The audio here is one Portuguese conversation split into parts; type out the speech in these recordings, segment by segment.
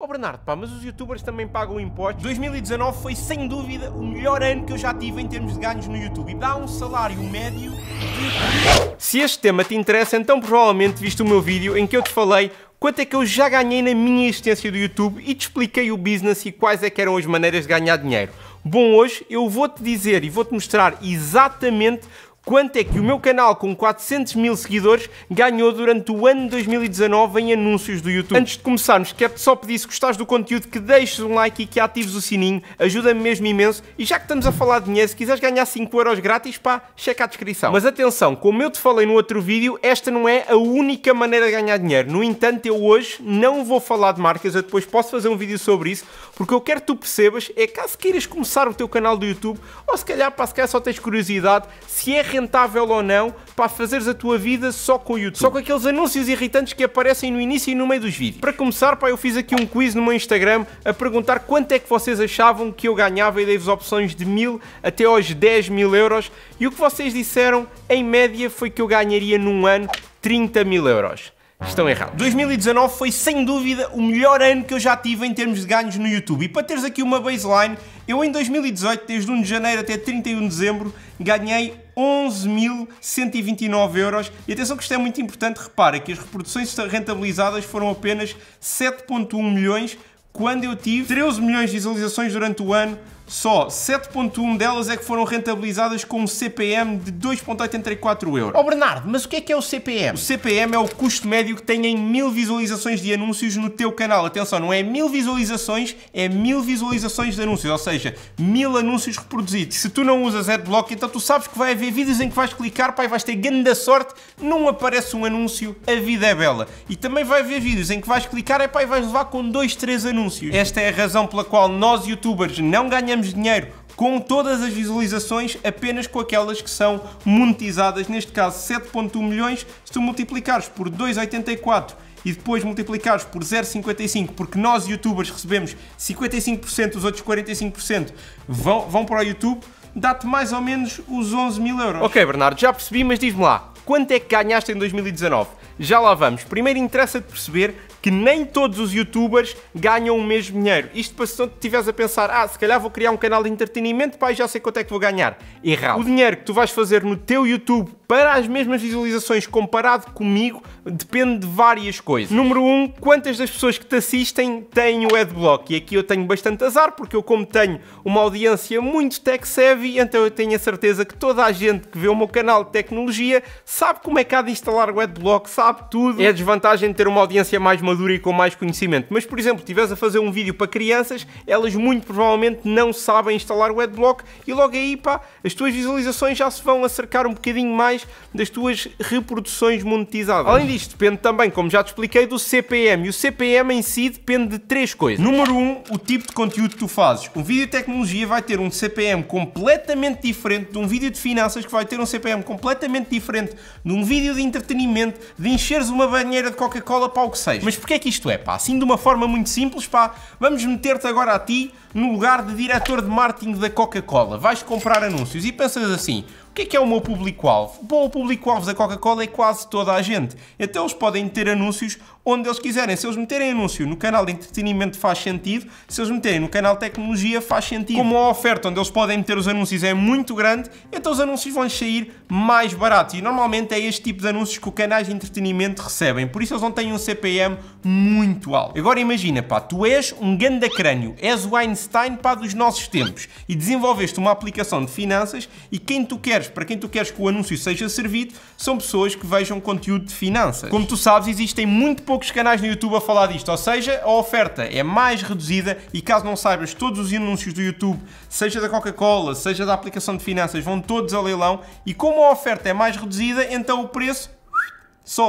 Ó oh Bernardo, pá, mas os youtubers também pagam impostos. 2019 foi sem dúvida o melhor ano que eu já tive em termos de ganhos no YouTube e dá um salário médio de... Se este tema te interessa, então provavelmente viste o meu vídeo em que eu te falei quanto é que eu já ganhei na minha existência do YouTube e te expliquei o business e quais é que eram as maneiras de ganhar dinheiro. Bom, hoje eu vou-te dizer e vou-te mostrar exatamente quanto é que o meu canal com 400 mil seguidores ganhou durante o ano 2019 em anúncios do YouTube. Antes de começarmos, quero-te só pedir se gostares do conteúdo que deixes um like e que atives o sininho, ajuda-me mesmo imenso e já que estamos a falar de dinheiro, se quiseres ganhar 5€ grátis, pá, checa a descrição. Mas atenção, como eu te falei no outro vídeo, esta não é a única maneira de ganhar dinheiro. No entanto, eu hoje não vou falar de marcas, eu depois posso fazer um vídeo sobre isso, porque eu quero que tu percebas é caso queiras começar o teu canal do YouTube, ou se calhar, para se calhar só tens curiosidade, se é rentável ou não para fazeres a tua vida só com o YouTube. Só com aqueles anúncios irritantes que aparecem no início e no meio dos vídeos. Para começar, pá, eu fiz aqui um quiz no meu Instagram a perguntar quanto é que vocês achavam que eu ganhava e dei-vos opções de mil até aos 10 mil euros e o que vocês disseram em média foi que eu ganharia num ano 30 mil euros. Estão errados. 2019 foi sem dúvida o melhor ano que eu já tive em termos de ganhos no YouTube. E para teres aqui uma baseline, eu em 2018, desde 1 de janeiro até 31 de dezembro, ganhei 11.129 euros. E atenção que isto é muito importante, repara que as reproduções rentabilizadas foram apenas 7.1 milhões, quando eu tive 13 milhões de visualizações durante o ano, só 7.1 delas é que foram rentabilizadas com um CPM de 2.84 euros. Oh Bernardo, mas o que é que é o CPM? O CPM é o custo médio que tem em mil visualizações de anúncios no teu canal. Atenção, não é mil visualizações, é mil visualizações de anúncios, ou seja, mil anúncios reproduzidos. Se tu não usas Adblock, então tu sabes que vai haver vídeos em que vais clicar, pai, vais ter grande sorte, não aparece um anúncio, a vida é bela. E também vai haver vídeos em que vais clicar, é pai, vais levar com dois, três anúncios. Esta é a razão pela qual nós youtubers não ganhamos ganhamos dinheiro com todas as visualizações, apenas com aquelas que são monetizadas, neste caso 7.1 milhões, se tu multiplicares por 2,84 e depois multiplicares por 0,55, porque nós youtubers recebemos 55%, os outros 45% vão, vão para o YouTube, dá-te mais ou menos os 11 mil euros. Ok Bernardo, já percebi, mas diz-me lá, quanto é que ganhaste em 2019? Já lá vamos. Primeiro interessa-te perceber que nem todos os youtubers ganham o mesmo dinheiro. Isto para se não estiveres a pensar, ah, se calhar vou criar um canal de entretenimento, pá, já sei quanto é que vou ganhar. Errado. O dinheiro que tu vais fazer no teu YouTube para as mesmas visualizações comparado comigo depende de várias coisas. Número 1, um, quantas das pessoas que te assistem têm o adblock? E aqui eu tenho bastante azar, porque eu como tenho uma audiência muito tech-savvy, então eu tenho a certeza que toda a gente que vê o meu canal de tecnologia sabe como é que há de instalar o adblock, sabe tudo. É a desvantagem de ter uma audiência mais madura e com mais conhecimento. Mas, por exemplo, estiveres a fazer um vídeo para crianças, elas muito provavelmente não sabem instalar o Adblock e logo aí, pá, as tuas visualizações já se vão acercar um bocadinho mais das tuas reproduções monetizadas. Além disto, depende também, como já te expliquei, do CPM. E o CPM em si depende de três coisas. Número um, o tipo de conteúdo que tu fazes. Um vídeo de tecnologia vai ter um CPM completamente diferente de um vídeo de finanças que vai ter um CPM completamente diferente de um vídeo de entretenimento, de encheres uma banheira de Coca-Cola para o que seja. Mas porquê é que isto é, pá? Assim, de uma forma muito simples, pá, vamos meter-te agora a ti no lugar de diretor de marketing da Coca-Cola. Vais comprar anúncios e pensas assim, que é que é o meu público-alvo? Bom, o público-alvo da Coca-Cola é quase toda a gente. Então eles podem ter anúncios onde eles quiserem. Se eles meterem anúncio no canal de entretenimento faz sentido, se eles meterem no canal de tecnologia faz sentido. Como a oferta onde eles podem meter os anúncios é muito grande, então os anúncios vão sair mais baratos. E normalmente é este tipo de anúncios que os canais de entretenimento recebem. Por isso eles não têm um CPM muito alto. Agora imagina, pá, tu és um ganda crânio, és o Einstein, pá, dos nossos tempos e desenvolveste uma aplicação de finanças e quem tu queres queres, para quem tu queres que o anúncio seja servido, são pessoas que vejam conteúdo de finanças. Como tu sabes, existem muito poucos canais no YouTube a falar disto, ou seja, a oferta é mais reduzida e caso não saibas, todos os anúncios do YouTube, seja da Coca-Cola, seja da aplicação de finanças, vão todos a leilão e como a oferta é mais reduzida, então o preço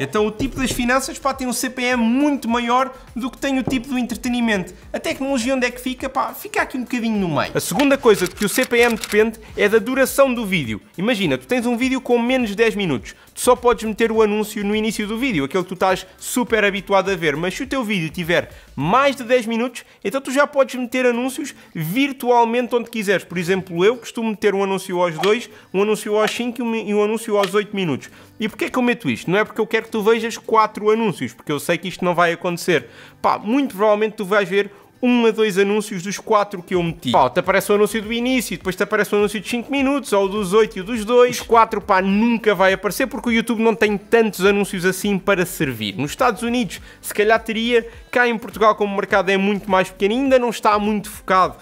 então o tipo das finanças pá, tem um CPM muito maior do que tem o tipo do entretenimento. A tecnologia onde é que fica? Pá, fica aqui um bocadinho no meio. A segunda coisa de que o CPM depende é da duração do vídeo. Imagina, tu tens um vídeo com menos de 10 minutos tu só podes meter o anúncio no início do vídeo, aquele que tu estás super habituado a ver, mas se o teu vídeo tiver mais de 10 minutos, então tu já podes meter anúncios virtualmente onde quiseres. Por exemplo, eu costumo meter um anúncio aos 2, um anúncio aos 5 e um anúncio aos 8 minutos. E porquê que eu meto isto? Não é porque eu quero que tu vejas 4 anúncios, porque eu sei que isto não vai acontecer. Pá, muito provavelmente tu vais ver um a dois anúncios dos quatro que eu meti. Pá, te aparece o anúncio do início, depois te aparece o anúncio de 5 minutos, ou dos 8 e dos 2. Os quatro, pá, nunca vai aparecer porque o YouTube não tem tantos anúncios assim para servir. Nos Estados Unidos, se calhar teria, cá em Portugal, como o mercado é muito mais pequeno, ainda não está muito focado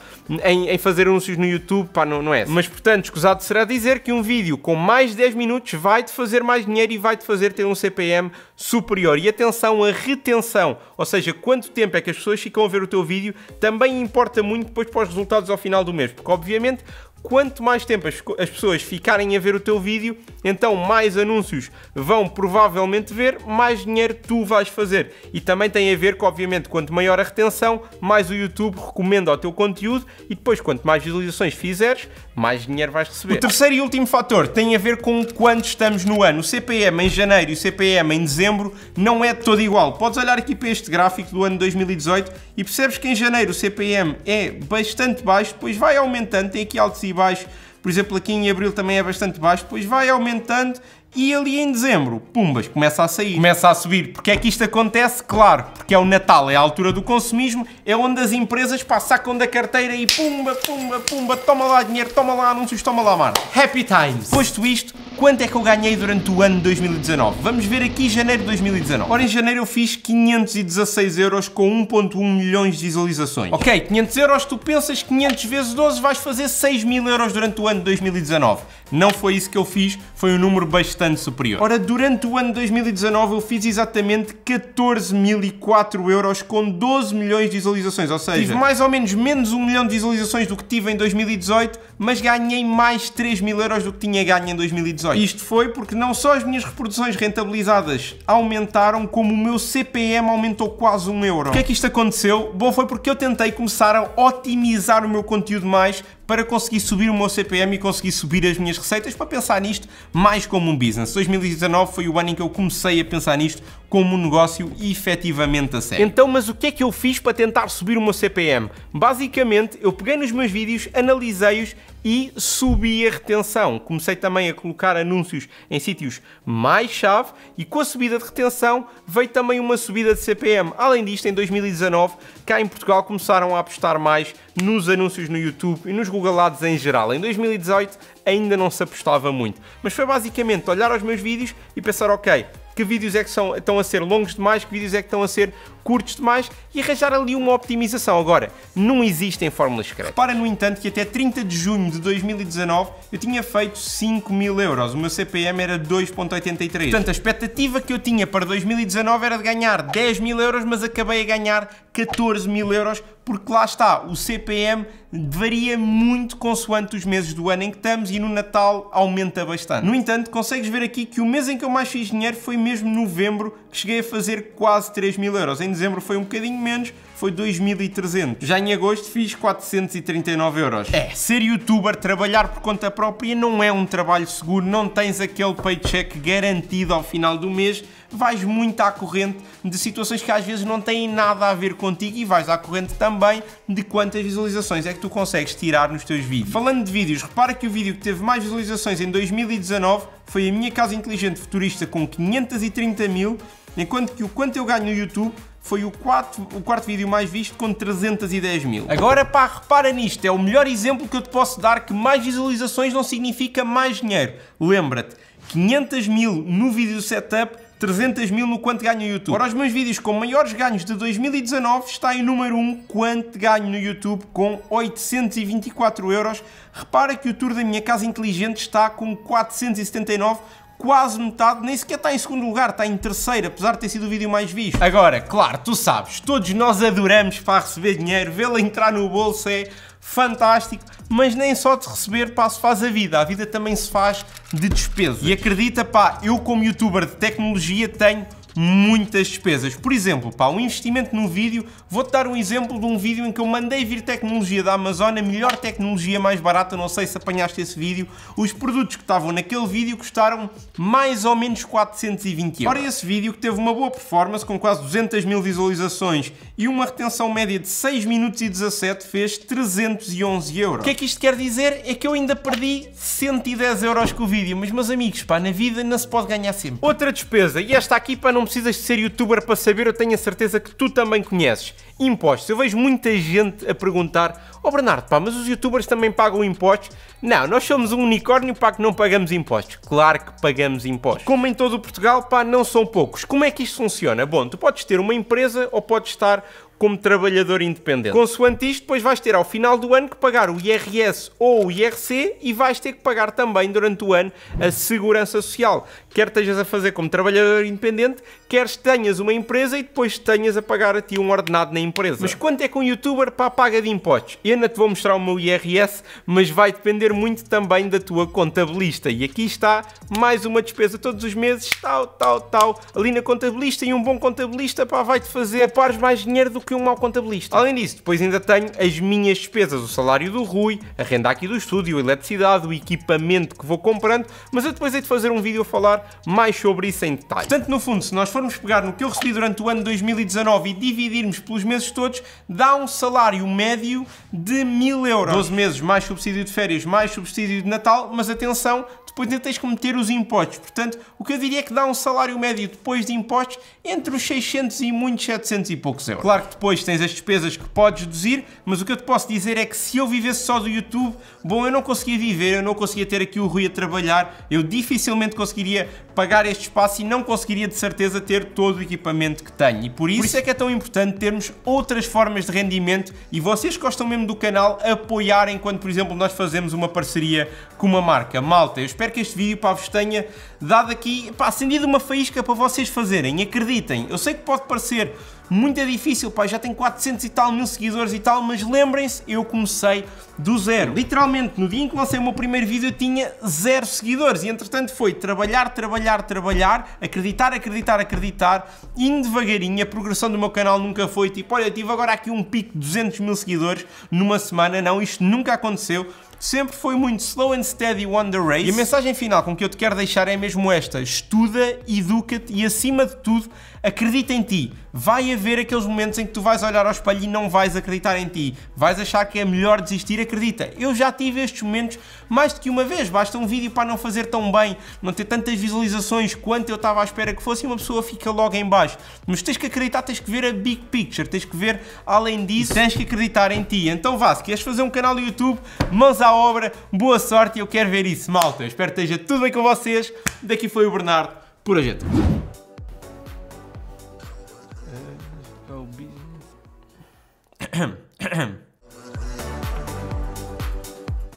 em, em fazer anúncios no YouTube, pá, não, não é. Assim. Mas, portanto, escusado será dizer que um vídeo com mais de 10 minutos vai-te fazer mais dinheiro e vai-te fazer ter um CPM superior. E atenção à retenção, ou seja, quanto tempo é que as pessoas ficam a ver o teu vídeo também importa muito depois para os resultados ao final do mês, porque obviamente quanto mais tempo as, as, pessoas ficarem a ver o teu vídeo, então mais anúncios vão provavelmente ver, mais dinheiro tu vais fazer. E também tem a ver com, obviamente, quanto maior a retenção, mais o YouTube recomenda o teu conteúdo e depois, quanto mais visualizações fizeres, mais dinheiro vais receber. O terceiro e último fator tem a ver com quanto estamos no ano. O CPM em janeiro e o CPM em dezembro não é todo igual. Podes olhar aqui para este gráfico do ano 2018 e percebes que em janeiro o CPM é bastante baixo, depois vai aumentando, tem aqui alto e baixo, por exemplo, aqui em abril também é bastante baixo, depois vai aumentando e ali em dezembro, pumbas, começa a sair, começa a subir. Porque é que isto acontece? Claro, porque é o Natal, é a altura do consumismo, é onde as empresas pá, sacam da carteira e pumba, pumba, pumba, toma lá dinheiro, toma lá anúncios, toma lá marca. Happy times! Posto isto, Quanto é que eu ganhei durante o ano 2019? Vamos ver aqui janeiro de 2019. Ora, em janeiro eu fiz 516 euros com 1.1 milhões de visualizações. Ok, 500 euros, tu pensas 500 vezes 12 vais fazer 6 mil euros durante o ano de 2019. Não foi isso que eu fiz, foi um número bastante superior. Ora, durante o ano 2019 eu fiz exatamente 14.004 euros com 12 milhões de visualizações, ou seja, tive mais ou menos menos 1 milhão de visualizações do que tive em 2018, mas ganhei mais 3 mil euros do que tinha ganho em 2018. 2018. Isto foi porque não só as minhas reproduções rentabilizadas aumentaram, como o meu CPM aumentou quase um euro. que é que isto aconteceu? Bom, foi porque eu tentei começar a otimizar o meu conteúdo mais para conseguir subir o meu CPM e conseguir subir as minhas receitas para pensar nisto mais como um business. 2019 foi o ano em que eu comecei a pensar nisto como um negócio efetivamente a sério. Então, mas o que é que eu fiz para tentar subir o meu CPM? Basicamente, eu peguei nos meus vídeos, analisei-os e subi a retenção. Comecei também a colocar anúncios em sítios mais chave e com a subida de retenção veio também uma subida de CPM. Além disto, em 2019, cá em Portugal começaram a apostar mais nos anúncios no YouTube e nos Google Ads em geral. Em 2018 ainda não se apostava muito, mas foi basicamente olhar aos meus vídeos e pensar, ok, que vídeos é que são, estão a ser longos demais, que vídeos é que estão a ser curtos demais e arranjar ali uma optimização. Agora, não existem fórmulas secretas. Repara, no entanto, que até 30 de junho de 2019 eu tinha feito 5 mil euros. O meu CPM era 2.83. Portanto, a expectativa que eu tinha para 2019 era de ganhar 10 mil euros, mas acabei a ganhar 14 mil euros porque lá está, o CPM varia muito consoante os meses do ano em que estamos e no Natal aumenta bastante. No entanto, consegues ver aqui que o mês em que eu mais fiz dinheiro foi mesmo novembro, que cheguei a fazer quase 3 mil euros. Em dezembro foi um bocadinho menos, foi 2.300. Já em agosto fiz 439 euros. É, ser youtuber, trabalhar por conta própria não é um trabalho seguro, não tens aquele paycheck garantido ao final do mês, vais muito à corrente de situações que às vezes não têm nada a ver contigo e vais à corrente também de quantas visualizações é que tu consegues tirar nos teus vídeos. Falando de vídeos, repara que o vídeo que teve mais visualizações em 2019 foi a minha casa inteligente futurista com 530 mil, enquanto que o quanto eu ganho no YouTube foi o quarto, o quarto vídeo mais visto com 310 mil. Agora pá, repara nisto, é o melhor exemplo que eu te posso dar que mais visualizações não significa mais dinheiro. Lembra-te, 500 mil no vídeo do setup 300 mil no quanto ganho no YouTube. Ora, os meus vídeos com maiores ganhos de 2019 está em número 1, quanto ganho no YouTube, com 824 euros. Repara que o tour da minha casa inteligente está com 479, quase metade, nem sequer está em segundo lugar, está em terceiro, apesar de ter sido o vídeo mais visto. Agora, claro, tu sabes, todos nós adoramos para receber dinheiro, vê la entrar no bolso é fantástico, mas nem só de receber pá, se faz a vida, a vida também se faz de despesa. E acredita, pá, eu como youtuber de tecnologia tenho muitas despesas. Por exemplo, pá, um investimento num vídeo, vou-te dar um exemplo de um vídeo em que eu mandei vir tecnologia da Amazon, a melhor tecnologia mais barata, não sei se apanhaste esse vídeo, os produtos que estavam naquele vídeo custaram mais ou menos 420 euros. Ora, esse vídeo que teve uma boa performance, com quase 200 mil visualizações e uma retenção média de 6 minutos e 17, fez 311 euros. O que é que isto quer dizer? É que eu ainda perdi 110 euros com o vídeo, mas meus amigos, pá, na vida não se pode ganhar sempre. Outra despesa, e esta aqui para não não precisas de ser youtuber para saber, eu tenho a certeza que tu também conheces. Impostos. Eu vejo muita gente a perguntar: Ó oh Bernardo, pá, mas os youtubers também pagam impostos? Não, nós somos um unicórnio, pá, que não pagamos impostos. Claro que pagamos impostos. Como em todo o Portugal, pá, não são poucos. Como é que isto funciona? Bom, tu podes ter uma empresa ou podes estar como trabalhador independente. Consoante isto, depois vais ter ao final do ano que pagar o IRS ou o IRC e vais ter que pagar também durante o ano a segurança social. Quer estejas a fazer como trabalhador independente, quer tenhas uma empresa e depois tenhas a pagar a ti um ordenado na empresa. Mas quanto é que um youtuber para a paga de impostos? Eu ainda te vou mostrar o meu IRS, mas vai depender muito também da tua contabilista. E aqui está mais uma despesa todos os meses, tal, tal, tal, ali na contabilista e um bom contabilista, pá, vai-te fazer pares mais dinheiro do que que um mau contabilista. Além disso, depois ainda tenho as minhas despesas, o salário do Rui, a renda aqui do estúdio, a eletricidade, o equipamento que vou comprando, mas eu depois hei de fazer um vídeo a falar mais sobre isso em detalhe. Portanto, no fundo, se nós formos pegar no que eu recebi durante o ano 2019 e dividirmos pelos meses todos, dá um salário médio de 1000 euros. 12 meses mais subsídio de férias, mais subsídio de Natal, mas atenção, depois ainda tens que meter os impostos. Portanto, o que eu diria é que dá um salário médio depois de impostos entre os 600 e muitos 700 e poucos euros. Claro que depois tens as despesas que podes deduzir, mas o que eu te posso dizer é que se eu vivesse só do YouTube, bom, eu não conseguia viver, eu não conseguia ter aqui o Rui a trabalhar, eu dificilmente conseguiria pagar este espaço e não conseguiria de certeza ter todo o equipamento que tenho. E por isso, por isso é que é tão importante termos outras formas de rendimento e vocês que gostam mesmo do canal apoiarem quando, por exemplo, nós fazemos uma parceria com uma marca. Malta, eu espero que este vídeo pá, vos tenha dado aqui, pá, acendido uma faísca para vocês fazerem. Acreditem, eu sei que pode parecer muito é difícil, pá, já tem 400 e tal mil seguidores e tal, mas lembrem-se, eu comecei do zero. Literalmente, no dia em que lancei o meu primeiro vídeo, eu tinha zero seguidores e entretanto foi trabalhar, trabalhar, trabalhar, acreditar, acreditar, acreditar, indo devagarinho. A progressão do meu canal nunca foi tipo, olha, eu tive agora aqui um pico de 200 mil seguidores numa semana, não, isto nunca aconteceu sempre foi muito slow and steady won the race. E a mensagem final com que eu te quero deixar é mesmo esta: estuda, educa-te e, acima de tudo, acredita em ti. Vai haver aqueles momentos em que tu vais olhar ao espelho e não vais acreditar em ti. Vais achar que é melhor desistir, acredita. Eu já tive estes momentos mais do que uma vez. Basta um vídeo para não fazer tão bem, não ter tantas visualizações quanto eu estava à espera que fosse e uma pessoa fica logo em baixo. Mas tens que acreditar, tens que ver a big picture, tens que ver além disso, tens que acreditar em ti. Então vá, se queres fazer um canal no YouTube, mãos à obra, boa sorte, eu quero ver isso, malta. espero que esteja tudo bem com vocês. Daqui foi o Bernardo, por a gente.